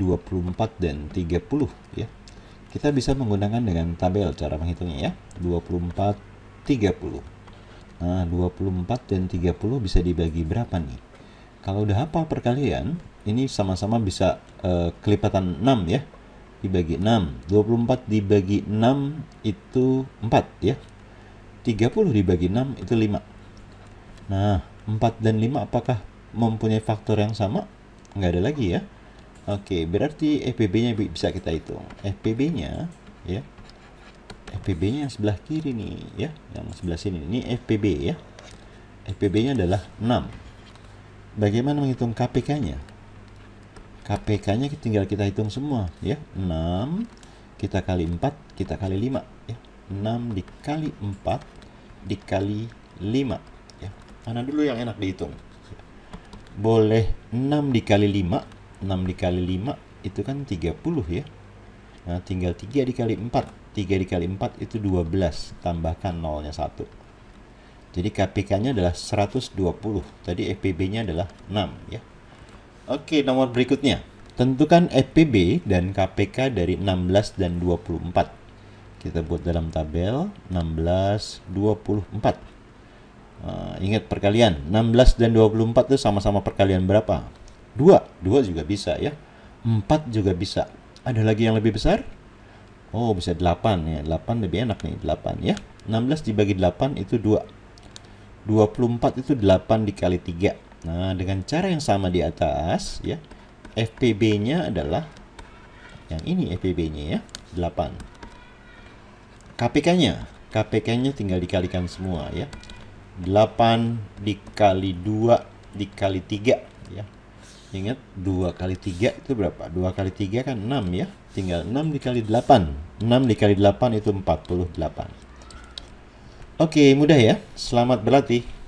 24 dan 30 ya. Kita bisa menggunakan dengan tabel cara menghitungnya ya. 24 30. Nah, 24 dan 30 bisa dibagi berapa nih? Kalau udah hafal perkalian, ini sama-sama bisa uh, kelipatan 6 ya. Dibagi 6. 24 dibagi 6 itu 4 ya. 30 dibagi 6 itu 5. Nah, 4 dan 5 apakah mempunyai faktor yang sama? Enggak ada lagi ya. Oke, okay, berarti FPB-nya bisa kita hitung. FPB-nya ya. FPB-nya yang sebelah kiri nih ya, yang sebelah sini. Ini FPB ya. FPB-nya adalah 6. Bagaimana menghitung KPK-nya? KPK-nya tinggal kita hitung semua ya. 6 kita kali 4, kita kali 5 ya. 6 dikali 4 dikali 5 ya. Mana dulu yang enak dihitung? Boleh 6 dikali 5 6 dikali 5 itu kan 30 ya. Nah, tinggal 3 dikali 4. 3 dikali 4 itu 12. Tambahkan nolnya 1. Jadi KPK-nya adalah 120. Tadi FPB-nya adalah 6 ya. Oke, nomor berikutnya. Tentukan FPB dan KPK dari 16 dan 24. Kita buat dalam tabel 16, 24. Uh, ingat perkalian 16 dan 24 itu sama-sama perkalian berapa? Dua, dua juga bisa ya. Empat juga bisa. Ada lagi yang lebih besar? Oh, bisa delapan ya. Delapan lebih enak nih, delapan ya. 16 dibagi 8 itu 2 24 itu 8 dikali 3 Nah, dengan cara yang sama di atas ya, FPB-nya adalah yang ini FPB-nya ya, 8. KPK-nya, KPK-nya tinggal dikalikan semua ya. 8 dikali 2 dikali 3 Ingat 2 kali 3 itu berapa? 2 kali 3 kan 6 ya. Tinggal 6 dikali 8. 6 dikali 8 itu 48. Oke, mudah ya. Selamat berlatih.